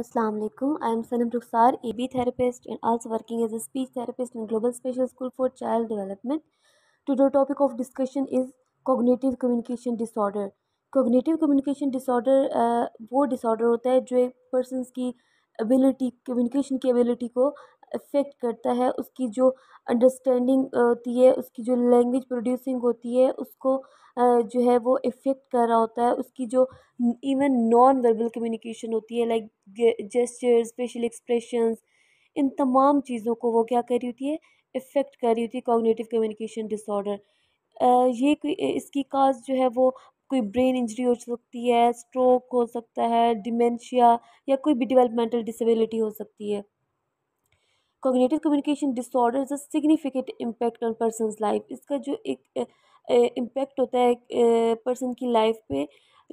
अस्सलाम वालेकुम I am Sanam Rukhsar A B therapist and also working as a speech therapist in global special school for child development today topic of discussion is cognitive communication disorder cognitive communication disorder वो disorder होता है जो एक person's की ability communication की ability को effect करता है उसकी जो अंडरस्टैंडिंग होती है उसकी जो लैंग्वेज प्रोड्यूसिंग होती है उसको जो है वो इफ़ेक्ट कर रहा होता है उसकी जो इवन नॉन वर्बल कम्युनिकेशन होती है लाइक जेस्चर्स फेशियल एक्सप्रेशंस इन तमाम चीज़ों को वो क्या कर रही होती है इफ़ेक्ट कर रही होती है कॉग्नेटिव कम्युनिकेशन डिसऑर्डर ये इसकी काज जो है वो कोई ब्रेन इंजरी हो सकती है स्ट्रोक हो सकता है डिमेंशिया या कोई भी डिवेलपमेंटल डिसेबिलिटी हो सकती है cognitive communication disorder is a significant impact on person's life इसका जो एक इम्पैक्ट होता है पर्सन की लाइफ पे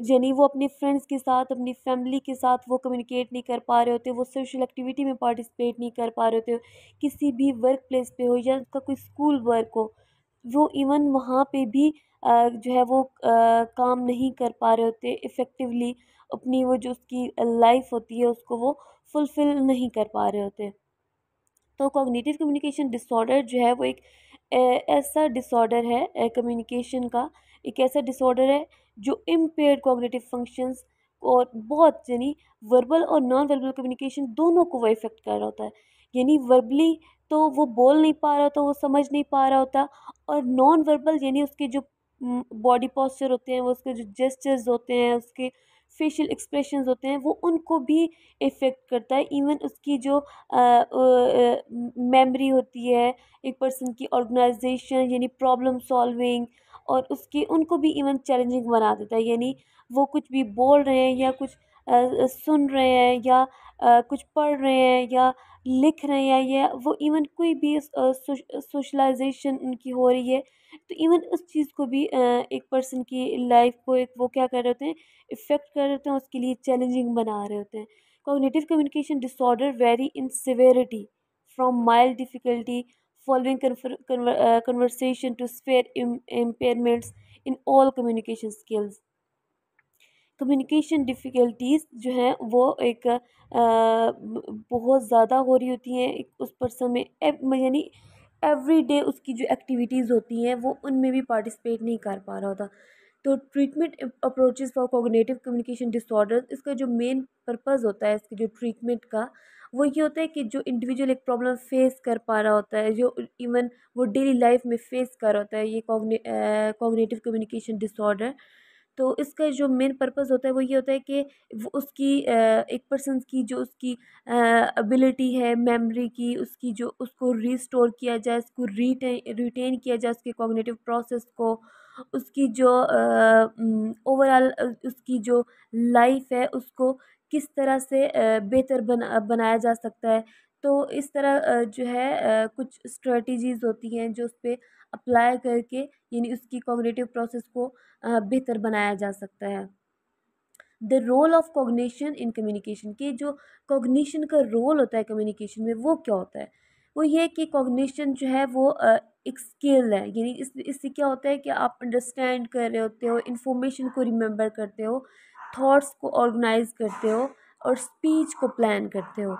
यानी वो अपने फ्रेंड्स के साथ अपनी फैमिली के साथ वो कम्युनिकेट नहीं कर पा रहे होते वो सोशल एक्टिविटी में पार्टिसिपेट नहीं कर पा रहे होते किसी भी वर्क प्लेस पे हो या उसका कोई स्कूल वर्क हो वो इवन वहाँ पे भी जो है वो काम नहीं कर पा रहे होते इफ़ेक्टिवली अपनी वो जो उसकी लाइफ होती है उसको वो फुलफ़िल नहीं कर पा रहे होते तो कॉग्निटिव कम्युनिकेशन डिसऑर्डर जो है वो एक ऐसा डिसऑर्डर है कम्युनिकेशन का एक ऐसा डिसऑर्डर है जो इम्पेयर कॉग्निटिव फंक्शंस और बहुत यानी वर्बल और नॉन वर्बल कम्युनिकेशन दोनों को वो इफ़ेक्ट कर रहा होता है यानी वर्बली तो वो बोल नहीं पा रहा होता वो समझ नहीं पा रहा होता और नॉन वर्बल यानी उसके जो बॉडी पॉस्चर होते हैं वो उसके जो जेस्चर्स होते हैं उसके फेशियल एक्सप्रेशन होते हैं वो उनको भी इफ़ेक्ट करता है इवन उसकी जो मेमोरी होती है एक पर्सन की ऑर्गेनाइजेशन यानी प्रॉब्लम सॉल्विंग और उसके उनको भी इवन चैलेंजिंग बना देता है यानी वो कुछ भी बोल रहे हैं या कुछ आ, सुन रहे हैं या आ, कुछ पढ़ रहे हैं या लिख रहे हैं या वो इवन कोई भी सोशलाइजेशन उनकी हो रही है तो इवन उस चीज़ को भी एक पर्सन की लाइफ को एक वो क्या कर रहे होते हैं इफ़ेक्ट कर रहे होते हैं उसके लिए चैलेंजिंग बना रहे होते हैं cognitive communication disorder vary in severity from mild difficulty following conversation to severe impairments in all communication skills communication difficulties जो हैं वो एक आ, बहुत ज़्यादा हो रही होती हैं उस पर्सन में यानी एवरी डे उसकी जो एक्टिविटीज़ होती हैं वो उनमें भी पार्टिसिपेट नहीं कर पा रहा होता तो treatment approaches for cognitive communication disorder इसका जो मेन पर्पज़ होता है इसके जो ट्रीटमेंट का वो ये होता है कि जो इंडिविजुअल एक प्रॉब्लम फेस कर पा रहा होता है जो इवन वो डेली लाइफ में फेस कर होता है ये कोग्निटिव कम्युनिकेशन डिसऑर्डर तो इसका जो मेन पर्पज़ होता है वो ये होता है कि उसकी एक पर्सन की जो उसकी एबिलिटी है मेमोरी की उसकी जो उसको रीस्टोर किया जाए उसको रिटेन रिटेन किया जाए उसके कॉग्निटिव प्रोसेस को उसकी जो ओवरऑल उसकी जो लाइफ है उसको किस तरह से बेहतर बना बनाया जा सकता है तो इस तरह जो है कुछ स्ट्रेटजीज़ होती हैं जो उस पर अप्लाई करके यानी उसकी कॉग्नेटिव प्रोसेस को बेहतर बनाया जा सकता है the role of cognition in communication के जो कॉग्निशन का रोल होता है कम्युनिकेशन में वो क्या होता है वो ये कि कॉग्निशन जो है वो एक स्किल है यानी इस इससे क्या होता है कि आप अंडरस्टैंड कर रहे होते हो इन्फॉर्मेशन को रिमेंबर करते हो थॉट्स को ऑर्गेनाइज करते हो और स्पीच को प्लान करते हो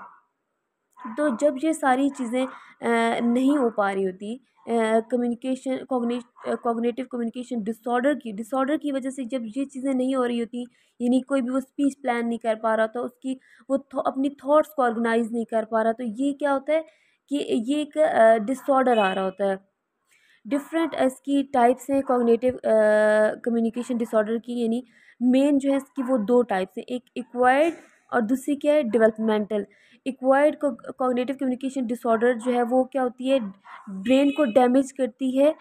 तो जब ये सारी चीज़ें नहीं हो पा रही होती कम्युनिकेशन कॉग्निटिव कम्युनिकेशन डिसऑर्डर की डिसऑर्डर की वजह से जब ये चीज़ें नहीं हो रही होती यानी कोई भी वो स्पीच प्लान नहीं कर पा रहा था तो उसकी वो अपनी थॉट्स को ऑर्गेनाइज नहीं कर पा रहा तो ये क्या होता है कि ये एक डिसऑर्डर आ रहा होता है डिफरेंट इसकी टाइप्स हैं कॉग्नेटिव कम्युनिकेशन डिसऑर्डर की यानी मेन जो है इसकी वो दो टाइप्स हैं एक एक्वायर्ड और दूसरी क्या है developmental acquired cognitive communication disorder जो है वो क्या होती है ब्रेन को डैमेज करती है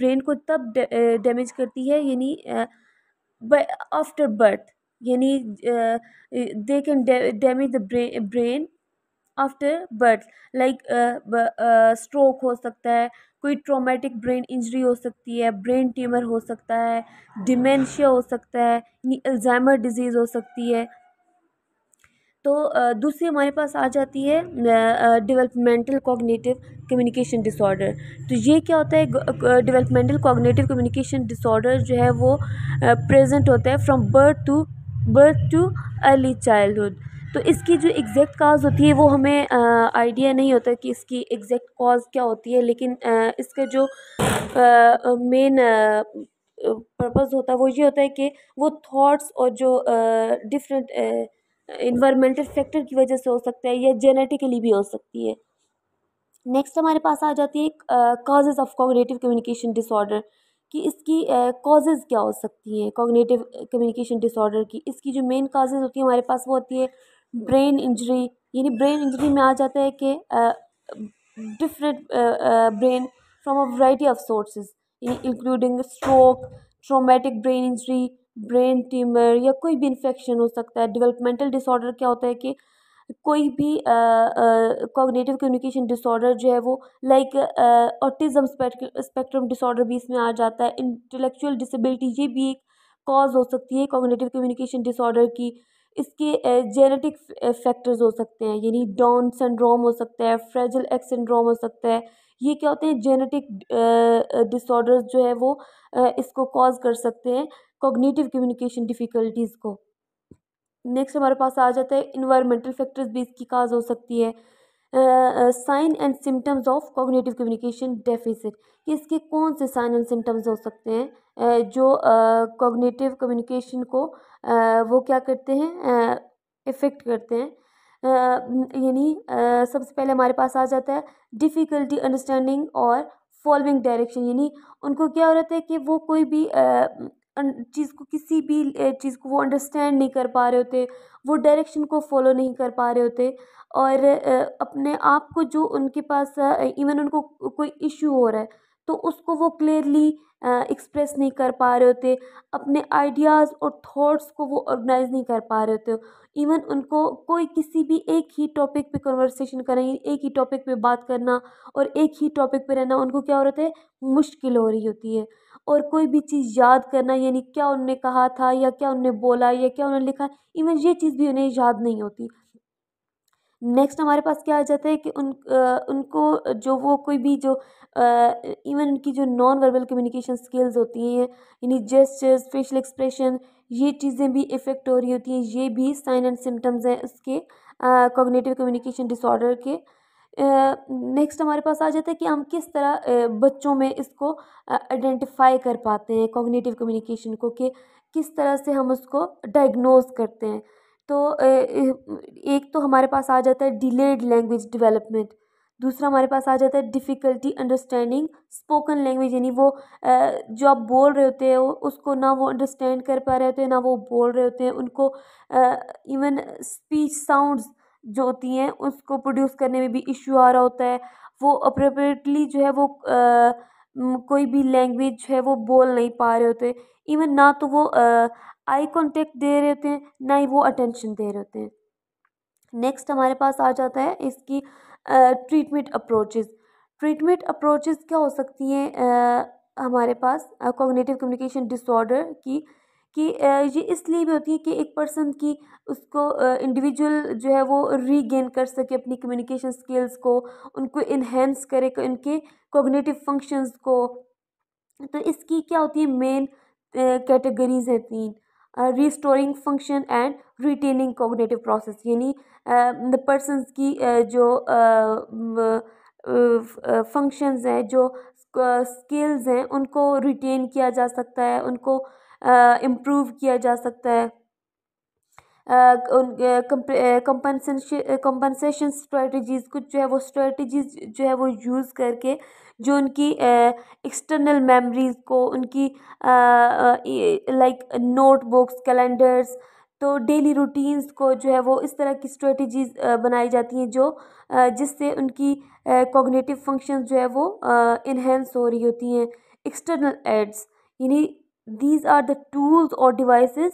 ब्रेन को तब डैमेज करती है यानी आफ्टर बर्थ यानी they can damage the brain after birth like stroke हो सकता है कोई ट्रोमेटिक ब्रेन इंजरी हो सकती है ब्रेन ट्यूमर हो सकता है डिमेंशिया हो सकता है यानी अल्जाइमर डिजीज़ हो सकती है तो दूसरी हमारे पास आ जाती है डेवलपमेंटल कॉग्निटिव कम्युनिकेशन डिसऑर्डर तो ये क्या होता है डेवलपमेंटल कॉग्निटिव कम्युनिकेशन डिसऑर्डर जो है वो प्रेजेंट होता है from birth to birth to early childhood तो इसकी जो एग्जैक्ट काज होती है वो हमें आइडिया नहीं होता कि इसकी एग्जैक्ट कॉज क्या होती है लेकिन आ, इसका जो मेन पर्पज़ होता है वो ये होता है कि वो थॉट्स और जो डिफरेंट इन्वायरमेंटल फैक्टर की वजह से हो सकता है या जेनेटिकली भी हो सकती है नेक्स्ट हमारे पास आ जाती है causes of cognitive communication disorder कि इसकी uh, क्या हो सकती हैं कॉग्नेटिव कम्युनिकेशन डिसऑर्डर की इसकी जो मेन काज़ेज होती है हमारे पास वो होती है ब्रेन इंजरी यानी ब्रेन इंजरी में आ जाता है कि different brain from a variety of sources including stroke traumatic brain injury brain tumour या कोई भी इन्फेक्शन हो सकता है डेवलपमेंटल डिसऑर्डर क्या होता है कि कोई भी कॉग्नेटिव कम्युनिकेशन डिसऑर्डर जो है वो लाइक ऑटिज्म स्पेक्ट्रम डिसऑर्डर भी इसमें आ जाता है इंटेलेक्चुअल डिसेबिलिटी ये भी एक कॉज हो सकती है कॉग्नेटिव कम्युनिकेशन डिसऑर्डर की इसके जेनेटिक फैक्टर्स हो सकते हैं यानी डाउन सिंड्रोम हो सकता है फ्रेजल एक्स सिंड्रोम हो सकता है ये क्या होते हैं जेनेटिक डिसऑर्डर्स जो है वो इसको कॉज कर सकते हैं कोग्निटिव कम्युनिकेशन डिफ़िकल्टीज़ को नेक्स्ट हमारे पास आ जाता है इन्वायरमेंटल फैक्टर्स भी इसकी काज हो सकती है sign and symptoms of cognitive communication deficit कि इसके कौन से साइन एंड सिम्टम्स हो सकते हैं uh, जो कॉग्निटिव uh, कम्युनिकेशन को uh, वो क्या करते हैं इफ़ेक्ट करते हैं यानी सबसे पहले हमारे पास आ जाता है डिफ़िकल्टी अंडरस्टैंडिंग और फॉलोइंग डायरेक्शन यानी उनको क्या हो रहा है कि वो कोई भी चीज़ को किसी भी चीज़ को वो अंडरस्टैंड नहीं कर पा रहे होते वो डायरेक्शन को फॉलो नहीं कर पा रहे होते और अपने आप को जो उनके पास इवन उनको कोई इशू हो रहा है तो उसको वो क्लियरली एक्सप्रेस नहीं कर पा रहे होते अपने आइडियाज़ और थॉट्स को वो ऑर्गेनाइज नहीं कर पा रहे होते इवन उनको कोई किसी भी एक ही टॉपिक पे कन्वर्सेशन करेंगे एक ही टॉपिक पे बात करना और एक ही टॉपिक पे रहना उनको क्या हो रहा है मुश्किल हो रही होती है और कोई भी चीज़ याद करना यानी क्या उनने कहा था या क्या उनने बोला या क्या उन्होंने लिखा इवन ये चीज़ भी उन्हें याद नहीं होती नेक्स्ट हमारे पास क्या आ जाता है कि उन उनको जो वो कोई भी जो इवन उनकी जो नॉन वर्बल कम्युनिकेशन स्किल्स होती हैं यानी जेस्चर्स फेशियल एक्सप्रेशन ये चीज़ें भी इफ़ेक्ट हो रही होती हैं ये भी साइन एंड सिम्टम्स हैं उसके कॉग्नेटिव कम्युनिकेशन डिसऑर्डर के नेक्स्ट uh, हमारे पास आ जाता है कि हम किस तरह uh, बच्चों में इसको आइडेंटिफाई uh, कर पाते हैं कॉग्निटिव कम्युनिकेशन को कि किस तरह से हम उसको डायग्नोज करते हैं तो एक तो हमारे पास आ जाता है डिलेड लैंग्वेज डेवलपमेंट दूसरा हमारे पास आ जाता है डिफ़िकल्टी अंडरस्टैंडिंग स्पोकन लैंग्वेज यानी वो जो आप बोल रहे होते हैं उसको ना वो अंडरस्टैंड कर पा रहे होते हैं ना वो बोल रहे होते हैं उनको इवन स्पीच साउंड्स जो होती हैं उसको प्रोड्यूस करने में भी इशू आ रहा होता है वो अप्रोप्रिएटली जो है वो कोई भी लैंग्वेज है वो बोल नहीं पा रहे होते इवन ना तो वो आई कॉन्टेक्ट दे रहे होते हैं ना ही वो अटेंशन दे रहे होते हैं नेक्स्ट हमारे पास आ जाता है इसकी ट्रीटमेंट अप्रोचेस ट्रीटमेंट अप्रोचेस क्या हो सकती हैं हमारे पास कॉग्निटिव कम्युनिकेशन डिसऑर्डर की कि ये इसलिए भी होती है कि एक पर्सन की उसको इंडिविजुअल जो है वो रीगेन कर सके अपनी कम्युनिकेशन स्किल्स को उनको इन्हेंस करे उनके कोगनेटिव फंक्शंस को तो इसकी क्या होती है मेन कैटेगरीज हैं तीन restoring function and retaining cognitive process यानी द पर्सन की uh, जो फंक्शंस uh, uh, हैं जो स्किल्स हैं उनको रिटेन किया जा सकता है उनको इम्प्रूव किया जा सकता है कंपनसेशन स्ट्रेटजीज़ कुछ जो है वो स्ट्रेटजीज़ जो है वो यूज़ करके जो उनकी एक्सटर्नल मेमोरीज़ को उनकी लाइक नोटबुक्स कैलेंडर्स तो डेली रूटीन्स को जो है वो इस तरह की स्ट्रेटजीज़ बनाई जाती हैं जो जिससे उनकी कॉग्निटिव फंक्शन जो है वो इन्हेंस हो रही होती हैं एक्सटर्नल एड्स यानी These are the tools or devices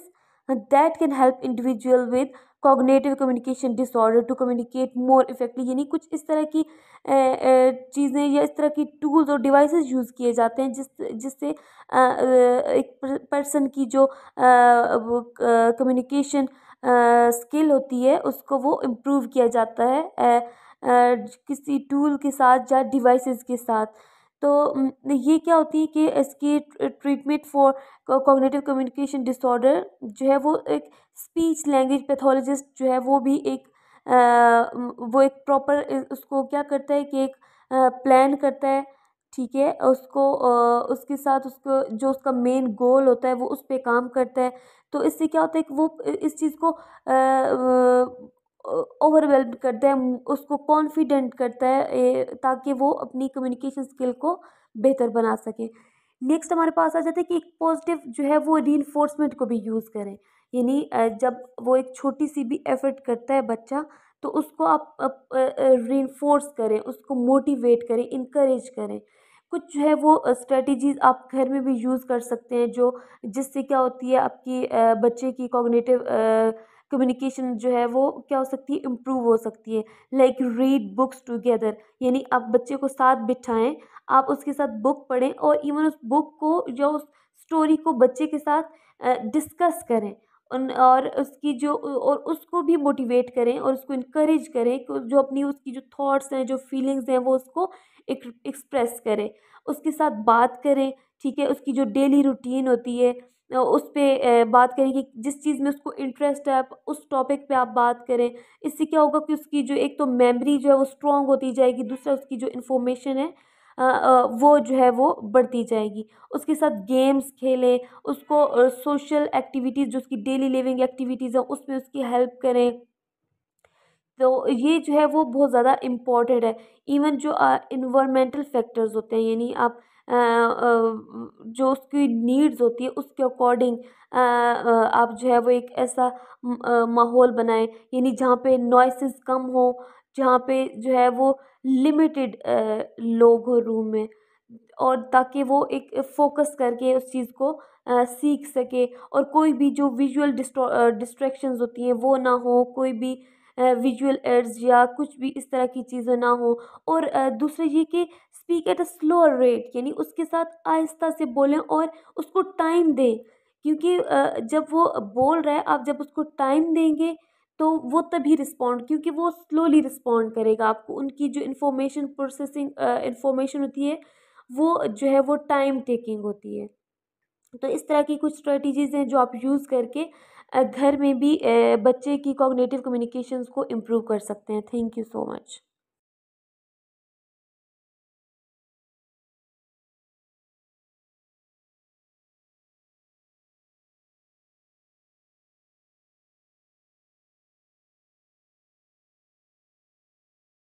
that can help individual with cognitive communication disorder to communicate more effectively यानी कुछ इस तरह की चीज़ें या इस तरह की tools और devices use किए जाते हैं जिस जिससे एक person की जो communication skill होती है उसको वो improve किया जाता है किसी tool के साथ या devices के साथ तो ये क्या होती है कि इसकी treatment for cognitive communication disorder जो है वो एक स्पीच लैंग्वेज पैथोलॉजिस्ट जो है वो भी एक आ, वो एक प्रॉपर उसको क्या करता है कि एक प्लान करता है ठीक है उसको उसके साथ उसको जो उसका मेन गोल होता है वो उस पर काम करता है तो इससे क्या होता है कि वो इस चीज़ को ओवरवेल्प करता है उसको कॉन्फिडेंट करता है ताकि वो अपनी कम्युनिकेशन स्किल को बेहतर बना सके नेक्स्ट हमारे पास आ जाता है कि एक पॉजिटिव जो है वो री को भी यूज़ करें यानी जब वो एक छोटी सी भी एफर्ट करता है बच्चा तो उसको आप री करें उसको मोटिवेट करें इनक्रेज करें कुछ जो है वो स्ट्रेटजीज़ आप घर में भी यूज़ कर सकते हैं जो जिससे क्या होती है आपकी बच्चे की कॉग्नेटिव कम्युनिकेशन जो है वो क्या हो सकती है इम्प्रूव हो सकती है लाइक रीड बुक्स टुगेदर यानी आप बच्चे को साथ बिठाएं आप उसके साथ बुक पढ़ें और इवन उस बुक को या उस स्टोरी को बच्चे के साथ डिस्कस करें उन और उसकी जो और उसको भी मोटिवेट करें और उसको इनक्रेज करें कि जो अपनी उसकी जो थॉट्स हैं जो फीलिंग्स हैं वो उसको एक्सप्रेस करें उसके साथ बात करें ठीक है उसकी जो डेली रूटीन होती है उस पर बात करें कि जिस चीज़ में उसको इंटरेस्ट है आप उस टॉपिक पे आप बात करें इससे क्या होगा कि उसकी जो एक तो मेमोरी जो है वो स्ट्रॉन्ग होती जाएगी दूसरा उसकी जो इन्फॉर्मेशन है वो जो है वो बढ़ती जाएगी उसके साथ गेम्स खेलें उसको सोशल एक्टिविटीज़ जो उसकी डेली लिविंग एक्टिविटीज़ हैं उसमें उसकी हेल्प करें तो ये जो है वो बहुत ज़्यादा इम्पॉर्टेंट है इवन जो इन्वामेंटल फैक्टर्स होते हैं यानी आप जो उसकी नीड्स होती है उसके अकॉर्डिंग आप जो है वो एक ऐसा माहौल बनाएँ यानी जहाँ पे नॉइसेस कम हो जहाँ पे जो है वो लिमिटेड लोग हो रूम में और ताकि वो एक फोकस करके उस चीज़ को सीख सके और कोई भी जो विजुअल डिस्ट्रैक्शंस होती हैं वो ना हो कोई भी विजुअल एड्स या कुछ भी इस तरह की चीज़ें ना हो और दूसरे ये कि speak at a slower rate यानी उसके साथ आहिस्ता से बोलें और उसको टाइम दें क्योंकि जब वो बोल रहा है आप जब उसको टाइम देंगे तो वो तभी रिस्पॉन्ड क्योंकि वो स्लोली रिस्पॉन्ड करेगा आपको उनकी जो इन्फॉर्मेशन प्रोसेसिंग इन्फॉर्मेशन होती है वो जो है वो टाइम टेकिंग होती है तो इस तरह की कुछ स्ट्रेटजीज़ हैं जो आप यूज़ करके घर में भी बच्चे की कॉग्नेटिव कम्युनिकेशंस को इम्प्रूव कर सकते हैं थैंक यू सो मच